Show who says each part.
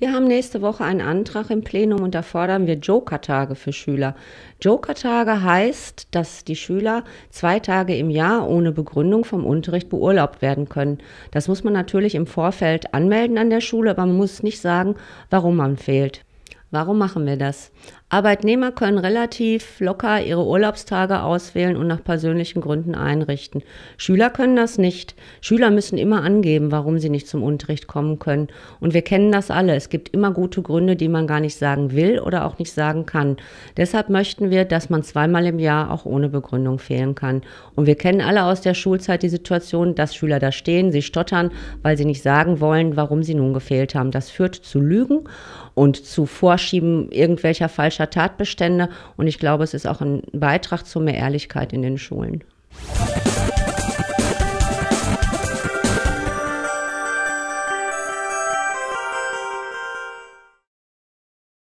Speaker 1: Wir haben nächste Woche einen Antrag im Plenum und da fordern wir Joker-Tage für Schüler. Joker-Tage heißt, dass die Schüler zwei Tage im Jahr ohne Begründung vom Unterricht beurlaubt werden können. Das muss man natürlich im Vorfeld anmelden an der Schule, aber man muss nicht sagen, warum man fehlt. Warum machen wir das? Arbeitnehmer können relativ locker ihre Urlaubstage auswählen und nach persönlichen Gründen einrichten. Schüler können das nicht. Schüler müssen immer angeben, warum sie nicht zum Unterricht kommen können. Und wir kennen das alle. Es gibt immer gute Gründe, die man gar nicht sagen will oder auch nicht sagen kann. Deshalb möchten wir, dass man zweimal im Jahr auch ohne Begründung fehlen kann. Und wir kennen alle aus der Schulzeit die Situation, dass Schüler da stehen, sie stottern, weil sie nicht sagen wollen, warum sie nun gefehlt haben. Das führt zu Lügen und zu Vorschieben irgendwelcher falscher solcher Tatbestände. Und ich glaube, es ist auch ein Beitrag zu mehr Ehrlichkeit in den Schulen.